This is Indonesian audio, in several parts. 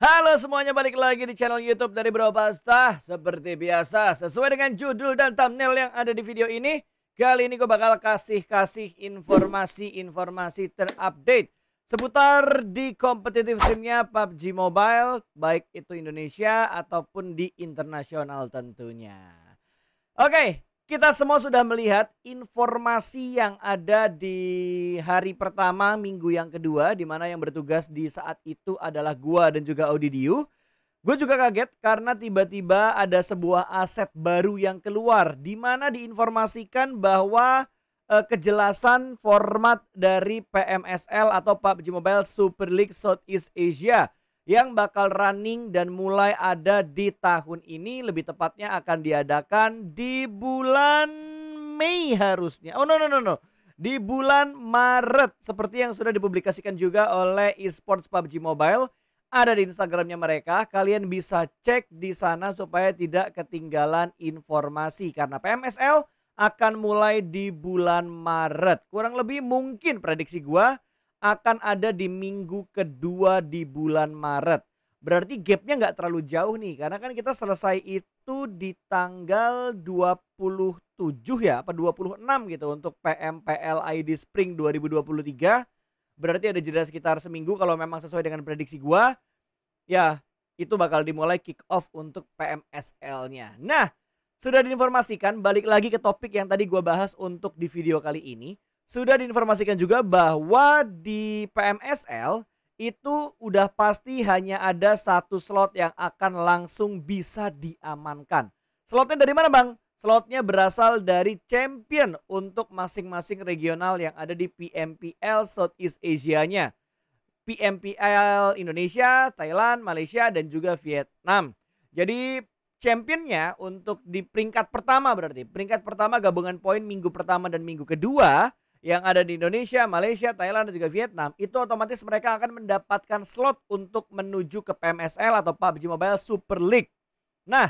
Halo semuanya balik lagi di channel YouTube dari Bro Pasta. Seperti biasa, sesuai dengan judul dan thumbnail yang ada di video ini, kali ini gue bakal kasih-kasih informasi-informasi terupdate seputar di kompetitif timnya PUBG Mobile, baik itu Indonesia ataupun di internasional tentunya. Oke, kita semua sudah melihat informasi yang ada di hari pertama minggu yang kedua di mana yang bertugas di saat itu adalah gua dan juga Audidiu. Gue juga kaget karena tiba-tiba ada sebuah aset baru yang keluar di mana diinformasikan bahwa e, kejelasan format dari PMSL atau PUBG Mobile Super League Southeast Asia yang bakal running dan mulai ada di tahun ini lebih tepatnya akan diadakan di bulan Mei harusnya. Oh no no no no. Di bulan Maret seperti yang sudah dipublikasikan juga oleh esports PUBG Mobile ada di Instagramnya mereka. Kalian bisa cek di sana supaya tidak ketinggalan informasi karena PMSL akan mulai di bulan Maret. Kurang lebih mungkin prediksi gua akan ada di minggu kedua di bulan Maret. Berarti gapnya nggak terlalu jauh nih karena kan kita selesai itu di tanggal 27 ya apa 26 gitu untuk PMPL ID Spring 2023. Berarti ada jeda sekitar seminggu kalau memang sesuai dengan prediksi gua. Ya, itu bakal dimulai kick off untuk PMSL-nya. Nah, sudah diinformasikan balik lagi ke topik yang tadi gua bahas untuk di video kali ini sudah diinformasikan juga bahwa di PMSL itu udah pasti hanya ada satu slot yang akan langsung bisa diamankan. Slotnya dari mana bang? Slotnya berasal dari champion untuk masing-masing regional yang ada di PMPL Southeast Asia-nya. PMPL Indonesia, Thailand, Malaysia, dan juga Vietnam. Jadi championnya untuk di peringkat pertama berarti. Peringkat pertama gabungan poin minggu pertama dan minggu kedua yang ada di Indonesia, Malaysia, Thailand dan juga Vietnam itu otomatis mereka akan mendapatkan slot untuk menuju ke PMSL atau PUBG Mobile Super League. Nah,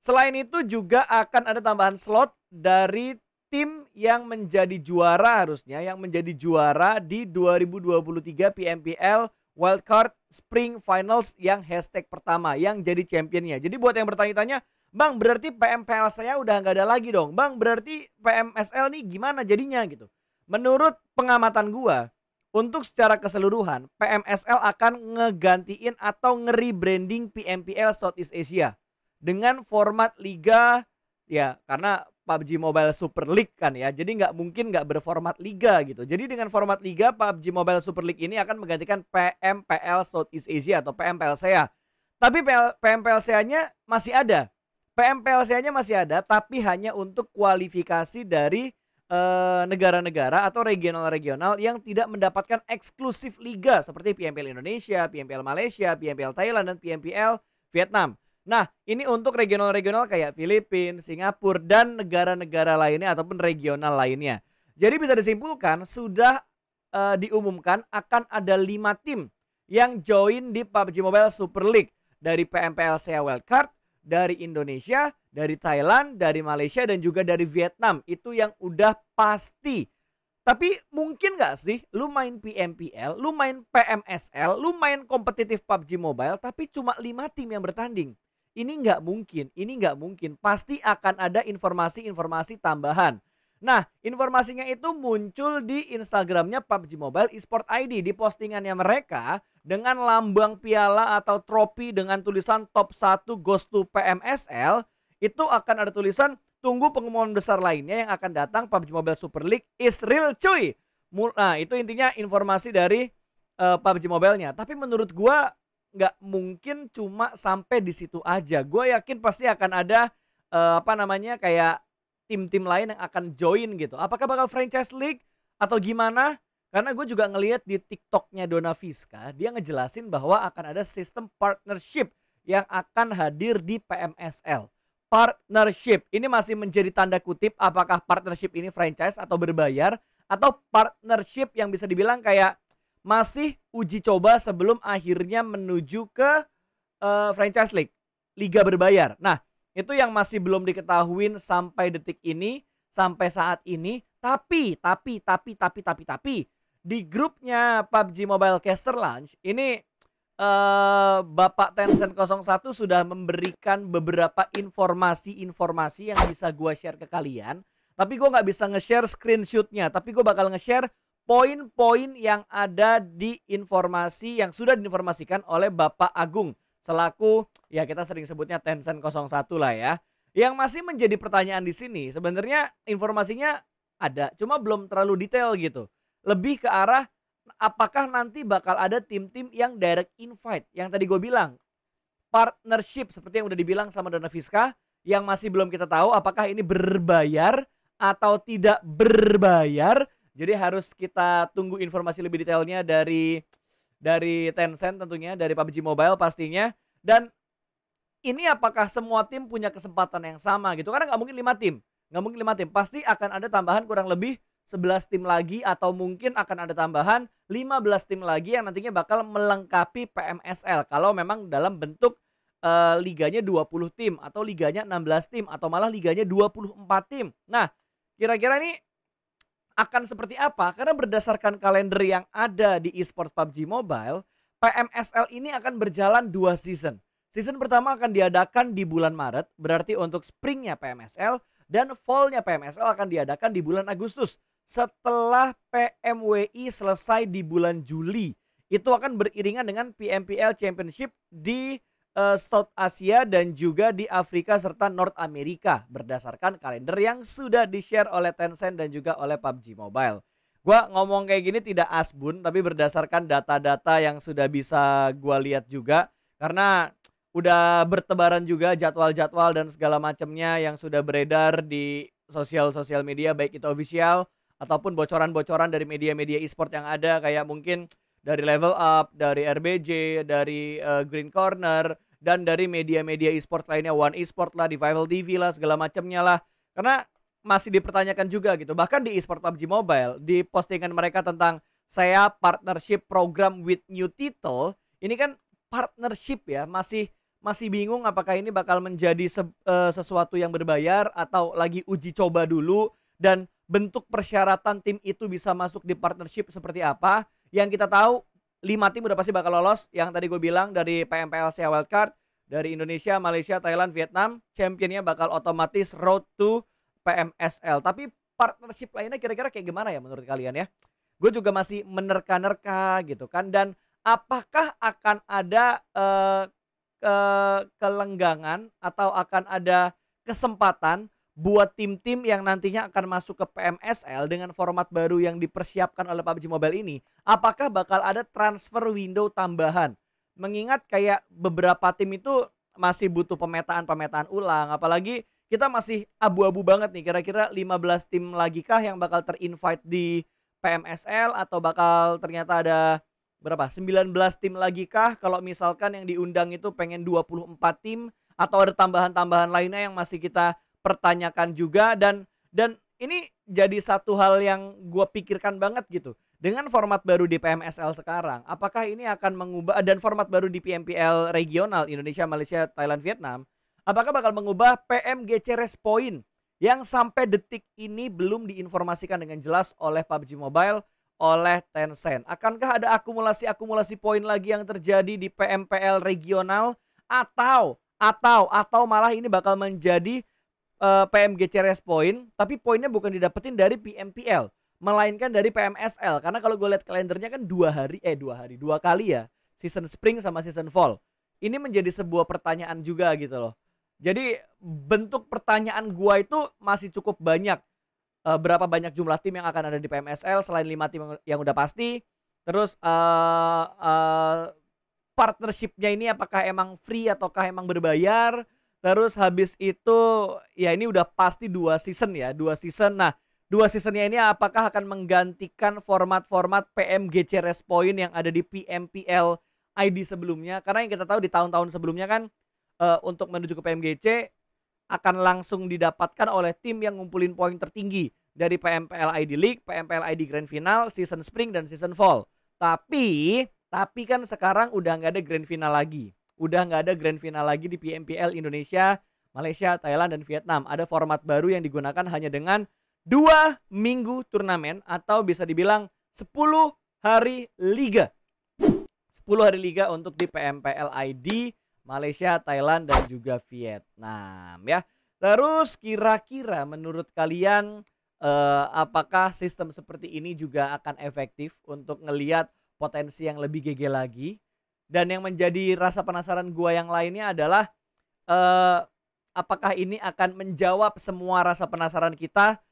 selain itu juga akan ada tambahan slot dari tim yang menjadi juara harusnya yang menjadi juara di 2023 PMPL Wildcard Spring Finals yang hashtag pertama yang jadi championnya. Jadi buat yang bertanya-tanya, Bang berarti PMPL saya udah nggak ada lagi dong. Bang berarti PMSL nih gimana jadinya gitu menurut pengamatan gua untuk secara keseluruhan PMSL akan ngegantiin atau ngeri branding PMPL Southeast Asia dengan format liga ya karena PUBG Mobile Super League kan ya. Jadi nggak mungkin nggak berformat liga gitu. Jadi dengan format liga PUBG Mobile Super League ini akan menggantikan PMPL Southeast Asia atau PMPL SEA Tapi PMPL Sea nya masih ada. PMPL Sea nya masih ada tapi hanya untuk kualifikasi dari Eh, negara-negara uh, atau regional-regional yang tidak mendapatkan eksklusif liga seperti PMPL Indonesia, PMPL Malaysia, PMPL Thailand dan PMPL Vietnam. Nah, ini untuk regional-regional kayak Filipina, Singapura dan negara-negara lainnya ataupun regional lainnya. Jadi bisa disimpulkan sudah uh, diumumkan akan ada lima tim yang join di PUBG Mobile Super League dari PMPL SEA Wildcard, dari Indonesia, dari Thailand, dari Malaysia dan juga dari Vietnam. Itu yang udah pasti. Tapi mungkin gak sih lu main PMPL, lu main PMSL, lu main kompetitif PUBG Mobile tapi cuma lima tim yang bertanding. Ini gak mungkin, ini gak mungkin. Pasti akan ada informasi-informasi tambahan. Nah, informasinya itu muncul di Instagramnya PUBG Mobile Esport ID di postingannya mereka dengan lambang piala atau trofi dengan tulisan top 1 goes to PMSL itu akan ada tulisan tunggu pengumuman besar lainnya yang akan datang PUBG Mobile Super League is real cuy. Nah, itu intinya informasi dari uh, eh, PUBG Mobile-nya. Tapi menurut gua nggak mungkin cuma sampai di situ aja. Gua yakin pasti akan ada uh, apa namanya kayak tim-tim lain yang akan join gitu. Apakah bakal franchise league atau gimana? Karena gue juga ngelihat di TikToknya Dona Fiska, dia ngejelasin bahwa akan ada sistem partnership yang akan hadir di PMSL. Partnership ini masih menjadi tanda kutip apakah partnership ini franchise atau berbayar atau partnership yang bisa dibilang kayak masih uji coba sebelum akhirnya menuju ke uh, franchise league, liga berbayar. Nah, itu yang masih belum diketahui sampai detik ini, sampai saat ini. Tapi, tapi, tapi, tapi, tapi, tapi di grupnya PUBG Mobile Caster Launch ini uh, Bapak Tencent 01 sudah memberikan beberapa informasi-informasi yang bisa gua share ke kalian. Tapi gue nggak bisa nge-share screenshotnya. Tapi gue bakal nge-share poin-poin yang ada di informasi yang sudah diinformasikan oleh Bapak Agung selaku ya kita sering sebutnya Tencent 01 lah ya. Yang masih menjadi pertanyaan di sini sebenarnya informasinya ada, cuma belum terlalu detail gitu. Lebih ke arah apakah nanti bakal ada tim-tim yang direct invite yang tadi gue bilang partnership seperti yang udah dibilang sama Dona Fiska yang masih belum kita tahu apakah ini berbayar atau tidak berbayar. Jadi harus kita tunggu informasi lebih detailnya dari dari Tencent tentunya, dari PUBG Mobile pastinya. Dan ini apakah semua tim punya kesempatan yang sama gitu? Karena nggak mungkin lima tim, nggak mungkin lima tim. Pasti akan ada tambahan kurang lebih 11 tim lagi atau mungkin akan ada tambahan 15 tim lagi yang nantinya bakal melengkapi PMSL kalau memang dalam bentuk uh, liganya 20 tim atau liganya 16 tim atau malah liganya 24 tim. Nah, kira-kira nih akan seperti apa? Karena berdasarkan kalender yang ada di esports PUBG Mobile, PMSL ini akan berjalan dua season. Season pertama akan diadakan di bulan Maret, berarti untuk springnya PMSL dan fallnya PMSL akan diadakan di bulan Agustus. Setelah PMWI selesai di bulan Juli, itu akan beriringan dengan PMPL Championship di uh, South Asia dan juga di Afrika serta North Amerika berdasarkan kalender yang sudah di-share oleh Tencent dan juga oleh PUBG Mobile. Gua ngomong kayak gini tidak asbun tapi berdasarkan data-data yang sudah bisa gua lihat juga karena udah bertebaran juga jadwal-jadwal dan segala macamnya yang sudah beredar di sosial-sosial media baik itu official ataupun bocoran-bocoran dari media-media e-sport yang ada kayak mungkin dari level up, dari RBJ, dari uh, Green Corner, dan dari media-media e-sport lainnya One e-sport lah, Revival TV lah, segala macamnya lah. Karena masih dipertanyakan juga gitu. Bahkan di e-sport PUBG Mobile di postingan mereka tentang saya partnership program with new title, ini kan partnership ya, masih masih bingung apakah ini bakal menjadi se uh, sesuatu yang berbayar atau lagi uji coba dulu dan bentuk persyaratan tim itu bisa masuk di partnership seperti apa. Yang kita tahu 5 tim udah pasti bakal lolos yang tadi gue bilang dari PMPLC Wildcard dari Indonesia, Malaysia, Thailand, Vietnam, championnya bakal otomatis road to PMSL. Tapi partnership lainnya kira-kira kayak gimana ya menurut kalian ya? Gue juga masih menerka-nerka gitu kan dan apakah akan ada uh, ke kelenggangan atau akan ada kesempatan buat tim-tim yang nantinya akan masuk ke PMSL dengan format baru yang dipersiapkan oleh PUBG Mobile ini, apakah bakal ada transfer window tambahan? Mengingat kayak beberapa tim itu masih butuh pemetaan-pemetaan ulang, apalagi kita masih abu-abu banget nih kira-kira 15 tim lagi kah yang bakal terinvite di PMSL atau bakal ternyata ada berapa? 19 tim lagi kah kalau misalkan yang diundang itu pengen 24 tim atau ada tambahan-tambahan lainnya yang masih kita pertanyakan juga dan dan ini jadi satu hal yang gue pikirkan banget gitu dengan format baru di PMSL sekarang, apakah ini akan mengubah dan format baru di PMPL regional Indonesia, Malaysia, Thailand, Vietnam, apakah bakal mengubah PMGC race point yang sampai detik ini belum diinformasikan dengan jelas oleh PUBG Mobile, oleh Tencent. Akankah ada akumulasi-akumulasi poin lagi yang terjadi di PMPL regional atau atau atau malah ini bakal menjadi uh, eh, PMGC CRS point, tapi poinnya bukan didapetin dari PMPL, melainkan dari PMSL. Karena kalau gue lihat kalendernya kan dua hari, eh dua hari, dua kali ya, season spring sama season fall. Ini menjadi sebuah pertanyaan juga gitu loh. Jadi bentuk pertanyaan gue itu masih cukup banyak. Uh, berapa banyak jumlah tim yang akan ada di PMSL selain lima tim yang udah pasti? Terus uh, uh, partnershipnya ini apakah emang free ataukah emang berbayar? Terus habis itu ya ini udah pasti dua season ya, dua season. Nah, dua seasonnya ini apakah akan menggantikan format-format PMGC Race Point yang ada di PMPL ID sebelumnya? Karena yang kita tahu di tahun-tahun sebelumnya kan uh, untuk menuju ke PMGC akan langsung didapatkan oleh tim yang ngumpulin poin tertinggi dari PMPL ID League, PMPL ID Grand Final, Season Spring dan Season Fall. Tapi, tapi kan sekarang udah nggak ada Grand Final lagi udah nggak ada grand final lagi di PMPL Indonesia, Malaysia, Thailand, dan Vietnam. Ada format baru yang digunakan hanya dengan dua minggu turnamen atau bisa dibilang 10 hari liga. 10 hari liga untuk di PMPL ID Malaysia, Thailand, dan juga Vietnam ya. Terus kira-kira menurut kalian eh, apakah sistem seperti ini juga akan efektif untuk ngeliat potensi yang lebih gege lagi dan yang menjadi rasa penasaran gua yang lainnya adalah uh, apakah ini akan menjawab semua rasa penasaran kita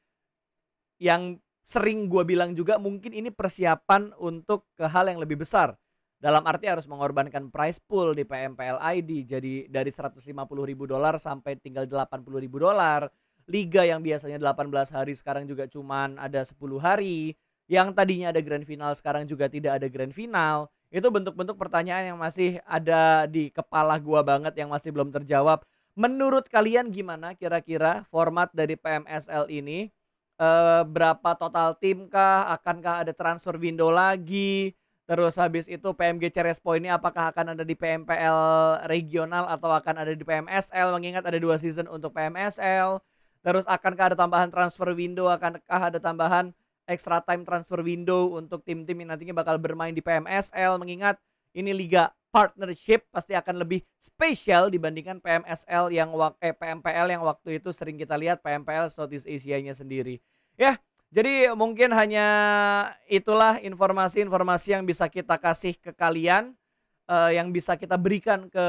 yang sering gua bilang juga mungkin ini persiapan untuk ke hal yang lebih besar. Dalam arti harus mengorbankan price pool di PMPL ID jadi dari 150 ribu dolar sampai tinggal 80 ribu dolar. Liga yang biasanya 18 hari sekarang juga cuman ada 10 hari. Yang tadinya ada grand final sekarang juga tidak ada grand final. Itu bentuk-bentuk pertanyaan yang masih ada di kepala gua banget yang masih belum terjawab. Menurut kalian gimana kira-kira format dari PMSL ini? E, berapa total tim kah? Akankah ada transfer window lagi? Terus habis itu PMG Cerespo ini apakah akan ada di PMPL regional atau akan ada di PMSL mengingat ada dua season untuk PMSL. Terus akankah ada tambahan transfer window, akankah ada tambahan extra time transfer window untuk tim-tim yang nantinya bakal bermain di PMSL mengingat ini liga partnership pasti akan lebih spesial dibandingkan PMSL yang eh, PMPL yang waktu itu sering kita lihat PMPL Southeast Asia-nya sendiri. Ya, jadi mungkin hanya itulah informasi-informasi yang bisa kita kasih ke kalian uh, yang bisa kita berikan ke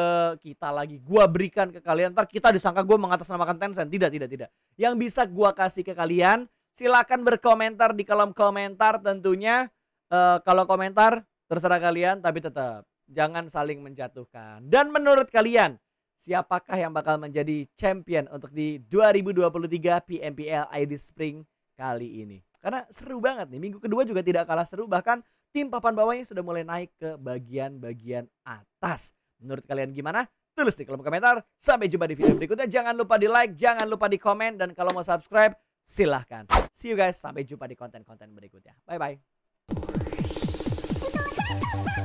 kita lagi. Gua berikan ke kalian, ntar kita disangka gue mengatasnamakan Tencent. Tidak, tidak, tidak. Yang bisa gua kasih ke kalian Silakan berkomentar di kolom komentar tentunya. Uh, kalau komentar terserah kalian tapi tetap jangan saling menjatuhkan. Dan menurut kalian siapakah yang bakal menjadi champion untuk di 2023 PMPL ID Spring kali ini? Karena seru banget nih. Minggu kedua juga tidak kalah seru bahkan tim papan bawahnya sudah mulai naik ke bagian-bagian atas. Menurut kalian gimana? Tulis di kolom komentar. Sampai jumpa di video berikutnya. Jangan lupa di like, jangan lupa di komen, dan kalau mau subscribe, silahkan. See you guys, sampai jumpa di konten-konten berikutnya. Bye-bye.